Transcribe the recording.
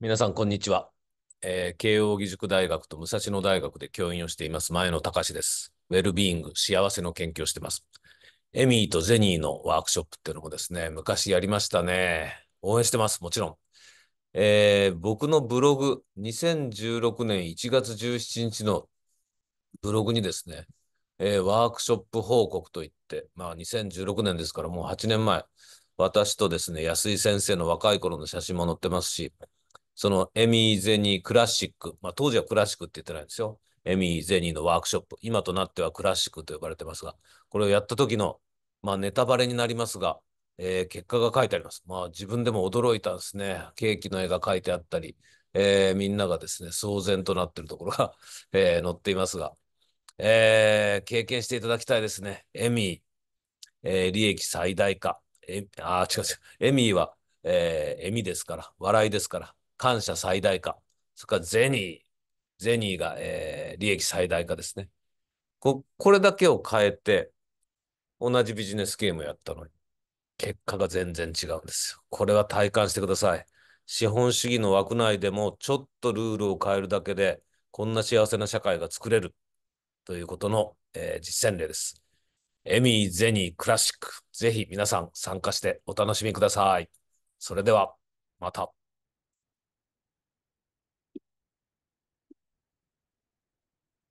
皆さん、こんにちは、えー、慶應義塾大学と武蔵野大学で教員をしています、前野隆です。ウェルビーイング、幸せの研究をしてます。エミーとゼニーのワークショップっていうのもですね、昔やりましたね。応援してます、もちろん。えー、僕のブログ、2016年1月17日のブログにですね、えー、ワークショップ報告といって、まあ2016年ですからもう8年前、私とですね、安井先生の若い頃の写真も載ってますし、そのエミー・ゼニー・クラシック、まあ、当時はクラシックって言ってないんですよ。エミー・ゼニーのワークショップ、今となってはクラシックと呼ばれてますが、これをやった時の、まあ、ネタバレになりますが、えー、結果が書いてあります。まあ、自分でも驚いたんですね。ケーキの絵が書いてあったり、えー、みんながですね、騒然となってるところが えー、載っていますが、えー、経験していただきたいですね。エミー、えー、利益最大化。えあ違う違う。エミーは、えー、エミですから、笑いですから、感謝最大化。それからゼニー。ゼニーが、えー、利益最大化ですね。ここれだけを変えて、同じビジネスゲームをやったのに、結果が全然違うんですよ。これは体感してください。資本主義の枠内でも、ちょっとルールを変えるだけで、こんな幸せな社会が作れるということの、えー、実践例です。エミー・ゼニー・クラシック。ぜひ皆さん参加してお楽しみください。それでは、また。